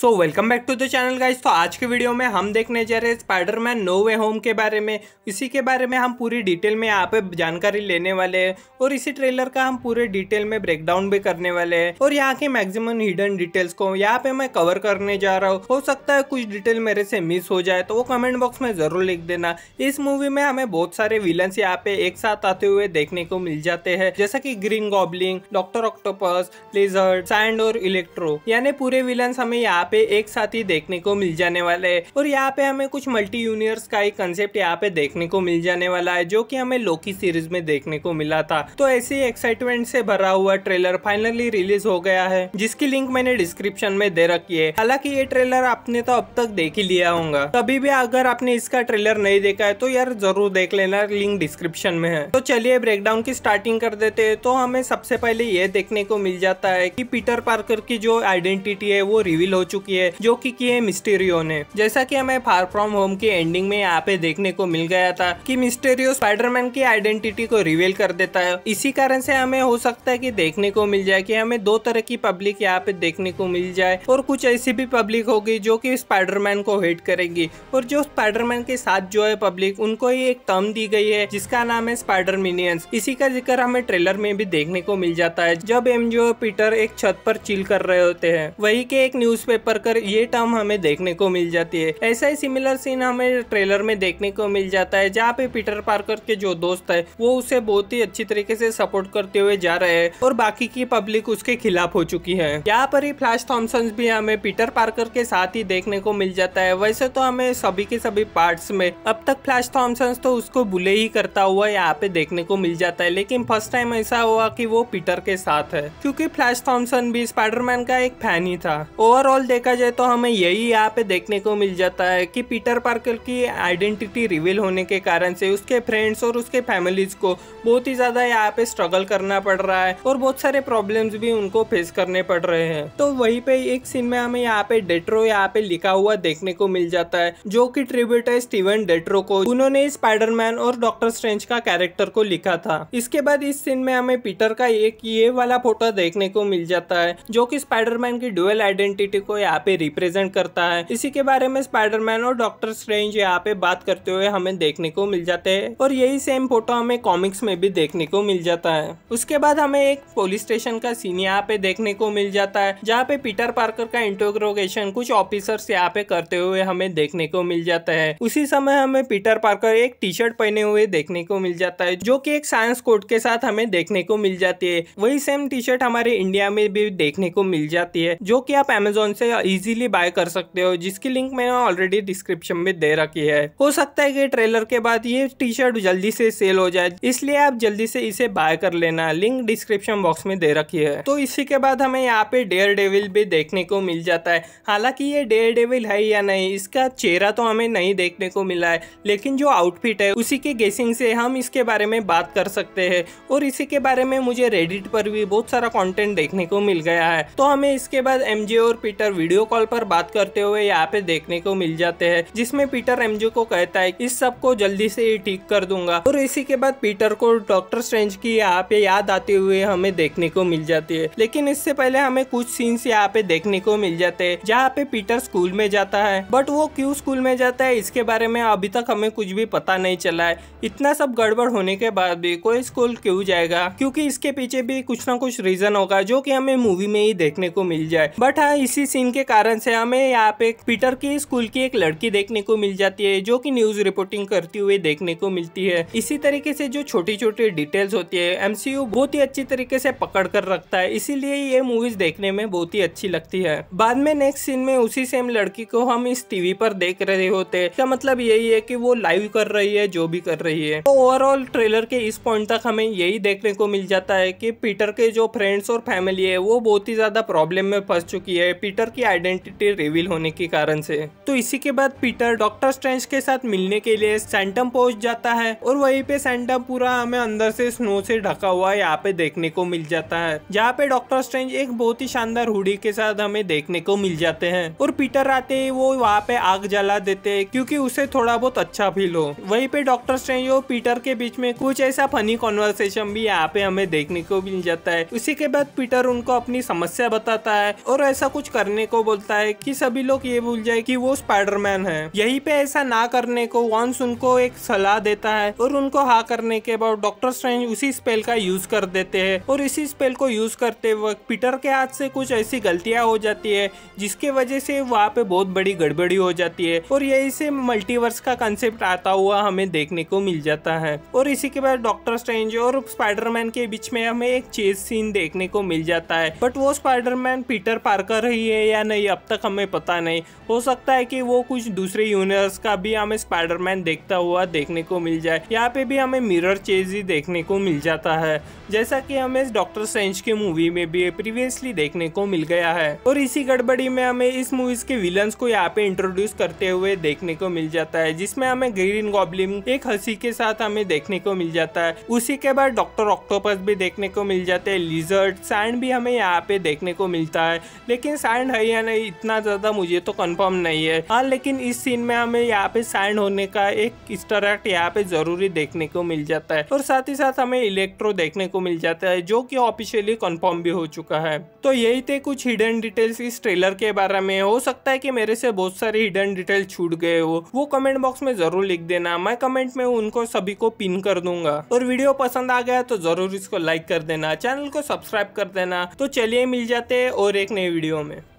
so welcome back to the channel guys तो आज के वीडियो में हम देखने जा रहे हैं स्पाइडरमैन नो वे होम के बारे में इसी के बारे में हम पूरी डिटेल में यहाँ पे जानकारी लेने वाले हैं और इसी ट्रेलर का हम पूरे डिटेल में ब्रेकडाउन भी करने वाले हैं और यहाँ के मैक्सिमम हिडन डिटेल्स को यहाँ पे मैं कवर करने जा रहा हूँ हो सकता है कुछ डिटेल मेरे से मिस हो जाए तो वो कमेंट बॉक्स में जरूर लिख देना इस मूवी में हमें बहुत सारे विलन्स यहाँ पे एक साथ आते हुए देखने को मिल जाते हैं जैसा की Green Goblin Doctor Octopus Lizard Sand और इलेक्ट्रो यानी पूरे विलन्स हमें यहाँ यहाँ पे एक साथ ही देखने को मिल जाने वाले है और यहाँ पे हमें कुछ मल्टी यूनिवर्स का एक कंसेप्ट यहाँ पे देखने को मिल जाने वाला है जो की हमें लोकी सीरीज में देखने को मिला था तो ऐसे ही एक्साइटमेंट से भरा हुआ ट्रेलर फाइनली रिलीज हो गया है जिसकी लिंक मैंने डिस्क्रिप्शन में दे रखी है हालांकि ये ट्रेलर आपने तो अब तक देख ही लिया होगा कभी भी अगर आपने इसका ट्रेलर नहीं देखा है तो यार जरूर देख लेना लिंक डिस्क्रिप्शन में है तो चलिए ब्रेकडाउन की स्टार्टिंग कर देते हैं तो हमें सबसे पहले ये देखने को मिल जाता है कि पीटर पार्कर की जो आइडेंटिटी है वो रिवील हो चुकी चुकी है जो की की है मिस्टेरियो ने जैसा की हमें फार फ्रॉम होम के एंडिंग में यहाँ पे देखने को मिल गया था की मिस्टेरियो स्पाइडरमैन की आइडेंटिटी को रिवील कर देता है इसी कारण से हमें हो सकता है की देखने को मिल जाए की हमें दो तरह की पब्लिक यहाँ पे देखने को मिल जाए और कुछ ऐसी भी पब्लिक होगी जो की स्पाइडरमैन को हेट करेगी और जो स्पाइडरमैन के साथ जो है पब्लिक उनको ही एक टर्म दी गई है जिसका नाम है स्पाइडर मिनियंस इसी का जिक्र हमें ट्रेलर में भी देखने को मिल जाता है जब एम पीटर एक छत पर चिल कर रहे होते हैं वही के एक न्यूज कर ये टर्म हमें देखने को मिल जाती है ऐसा ही सिमिलर सीन हमें ट्रेलर में देखने को मिल जाता है जहाँ पे पीटर पार्कर के जो दोस्त है वो उसे बहुत ही अच्छी तरीके से सपोर्ट करते हुए जा रहे हैं और बाकी की पब्लिक उसके खिलाफ हो चुकी है यहाँ पर ही फ्लैश थॉम्सन भी हमें पीटर पार्कर के साथ ही देखने को मिल जाता है वैसे तो हमें सभी के सभी पार्ट में अब तक फ्लैश थॉम्सन तो उसको बुले ही करता हुआ यहाँ पे देखने को मिल जाता है लेकिन फर्स्ट टाइम ऐसा हुआ की वो पीटर के साथ है क्यूँकी फ्लैश थॉम्सन भी स्पाइडरमैन का एक फैन ही था ओवरऑल देखा जाए तो हमें यही यहाँ पे देखने को मिल जाता है कि पीटर पार्कर की आइडेंटिटी रिवील होने के कारण से उसके फ्रेंड्स और उसके फैमिलीज को बहुत ही ज़्यादा यहाँ पे स्ट्रगल करना पड़ रहा है और बहुत सारे प्रॉब्लम्स भी उनको फेस करने पड़ रहे हैं तो वही पे एक सीन में हमें यहाँ पे डेट्रो यहाँ पे लिखा हुआ देखने को मिल जाता है जो की ट्रिब्यूट है स्टीवन डेट्रो को उन्होंने स्पाइडरमैन और डॉक्टर स्ट्रेंच का कैरेक्टर को लिखा था इसके बाद इस सीन में हमें पीटर का एक ये वाला फोटो देखने को मिल जाता है जो की स्पाइडरमैन की डुअल आइडेंटिटी को यहाँ पे रिप्रेजेंट करता है इसी के बारे में स्पाइडरमैन और डॉक्टर स्ट्रेंज यहाँ पे बात करते हुए हमें देखने को मिल जाते हैं और यही सेम फोटो हमें कॉमिक्स में भी देखने को मिल जाता है उसके बाद हमें एक पुलिस स्टेशन का सीन यहाँ पे देखने को मिल जाता है जहाँ पे पीटर पार्कर का इंटोग्रोगेशन कुछ ऑफिसर्स यहाँ पे करते हुए हमें देखने को मिल जाता है उसी समय हमें पीटर पार्कर एक टी शर्ट पहने हुए देखने को मिल जाता है जो की एक साइंस कोड के साथ हमें देखने को मिल जाती है वही सेम टी शर्ट हमारे इंडिया में भी देखने को मिल जाती है जो की आप अमेजोन से इजीली बाय कर सकते हो जिसकी लिंक मैंने ऑलरेडी डिस्क्रिप्शन में दे रखी है हो सकता है कि ट्रेलर के बाद ये टी शर्ट जल्दी से सेल हो जाए इसलिए आप जल्दी से इसे बाय कर लेना लिंक डिस्क्रिप्शन बॉक्स में दे रखी है तो इसी के बाद हमें यहाँ पे डेयर डेविल भी देखने को मिल जाता है हालांकि ये डेयर डेविल है या नहीं इसका चेहरा तो हमें नहीं देखने को मिला है लेकिन जो आउटफिट है उसी के गेसिंग से हम इसके बारे में बात कर सकते हैं और इसी के बारे में मुझे रेडिट पर भी बहुत सारा कॉन्टेंट देखने को मिल गया है तो हमें इसके बाद एमजे और पीटर वीडियो कॉल पर बात करते हुए यहाँ पे देखने को मिल जाते हैं जिसमें पीटर एमजे को कहता है इस सब को जल्दी से ही ठीक कर दूंगा और इसी के बाद पीटर को डॉक्टर स्ट्रेंज की यहाँ पे याद आते हुए हमें देखने को मिल जाती है लेकिन इससे पहले हमें कुछ सीन्स यहाँ पे देखने को मिल जाते हैं जहाँ पे पीटर स्कूल में जाता है बट वो क्यों स्कूल में जाता है इसके बारे में अभी तक हमें कुछ भी पता नहीं चला है इतना सब गड़बड़ होने के बाद भी कोई स्कूल क्यों जाएगा क्योंकि इसके पीछे भी कुछ ना कुछ रीजन होगा जो की हमें मूवी में ही देखने को मिल जाए बट हाँ इसी सीन जिनके कारण से हमें यहाँ पे पीटर के स्कूल की एक लड़की देखने को मिल जाती है जो कि न्यूज रिपोर्टिंग करती हुई देखने को मिलती है इसी तरीके से जो छोटी छोटी डिटेल्स होती है एमसीयू बहुत ही अच्छी तरीके से पकड़ कर रखता है इसीलिए ये मूवीज देखने में बहुत ही अच्छी लगती है बाद में नेक्स्ट सीन में उसी सेम लड़की को हम इस टीवी पर देख रहे होते हैं मतलब यही है की वो लाइव कर रही है जो भी कर रही है तो ओवरऑल ट्रेलर के इस पॉइंट तक हमें यही देखने को मिल जाता है की पीटर के जो फ्रेंड्स और फैमिली है वो बहुत ही ज्यादा प्रॉब्लम में फंस चुकी है पीटर की आइडेंटिटी रिवील होने के कारण से तो इसी के बाद पीटर डॉक्टर स्ट्रेंज के साथ मिलने के लिए सैंटम पहुंच जाता है और वही पे सैंटम पूरा हमें अंदर से स्नो से ढका हुआ यहाँ पे देखने को मिल जाता है जहाँ पे डॉक्टर स्ट्रेंज एक बहुत ही शानदार हुडी के साथ हमें देखने को मिल जाते हैं और पीटर आते ही वो वहाँ पे आग जला देते है क्यूँकी उसे थोड़ा बहुत अच्छा फील हो वहीं पे डॉक्टर स्ट्रेंज और पीटर के बीच में कुछ ऐसा फनी कॉन्वर्सेशन भी यहाँ पे हमें देखने को मिल जाता है उसी के बाद पीटर उनको अपनी समस्या बताता है और ऐसा कुछ करने करने को बोलता है कि सभी लोग ये भूल जाए कि वो स्पाइडरमैन है यहीं पे ऐसा ना करने को वॉन्स उनको एक सलाह देता है और उनको हा करने के बाद डॉक्टर स्ट्रेंज उसी स्पेल का यूज कर देते हैं और इसी स्पेल को यूज करते वक्त पीटर के हाथ से कुछ ऐसी गलतियां हो जाती है जिसके वजह से वहाँ पे बहुत बड़ी गड़बड़ी हो जाती है और यही से मल्टीवर्स का कंसेप्ट आता हुआ हमें देखने को मिल जाता है और इसी के बाद डॉक्टर स्ट्रेंज और स्पाइडरमैन के बीच में हमें एक चेस सीन देखने को मिल जाता है बट वो स्पाइडरमैन पीटर पार्कर ही है या नहीं अब तक हमें पता नहीं हो सकता है कि वो कुछ दूसरे यूनिवर्स का भी हमें स्पाइडरमैन देखता हुआ देखने को मिल जाए यहाँ पे भी हमें मिरर चेज ही देखने को मिल जाता है जैसा कि हमें डॉक्टर सेंच की मूवी में भी प्रीवियसली देखने को मिल गया है और इसी गड़बड़ी में हमें इस मूवीज के विलन्स को यहाँ पे इंट्रोड्यूस करते हुए देखने को मिल जाता है जिसमें हमें ग्रीन गॉबलिन एक हंसी के साथ हमें देखने को मिल जाता है उसी के बाद डॉक्टर ऑक्टोपस भी देखने को मिल जाते हैं लिजर्ट साइंड भी हमें यहाँ पे देखने को मिलता है लेकिन साइंड है है या नहीं इतना ज़्यादा मुझे तो कंफर्म नहीं है हाँ लेकिन इस सीन में हमें यहाँ पे साइन होने का एक इंस्टरक्ट यहाँ पे जरूरी देखने को मिल जाता है और साथ ही साथ हमें इलेक्ट्रो देखने को मिल जाता है जो की ऑफिशियली कन्फर्म भी हो चुका है तो यही थे कुछ हिडन डिटेल्स इस ट्रेलर के बारे में हो सकता है की मेरे से बहुत सारी हिडन डिटेल छूट गए हो वो कमेंट बॉक्स में जरूर लिख देना मैं कमेंट में उनको सभी को पिन कर दूंगा और वीडियो पसंद आ गया तो जरूर इसको लाइक कर देना चैनल को सब्सक्राइब कर देना तो चलिए मिल जाते हैं और एक नई वीडियो में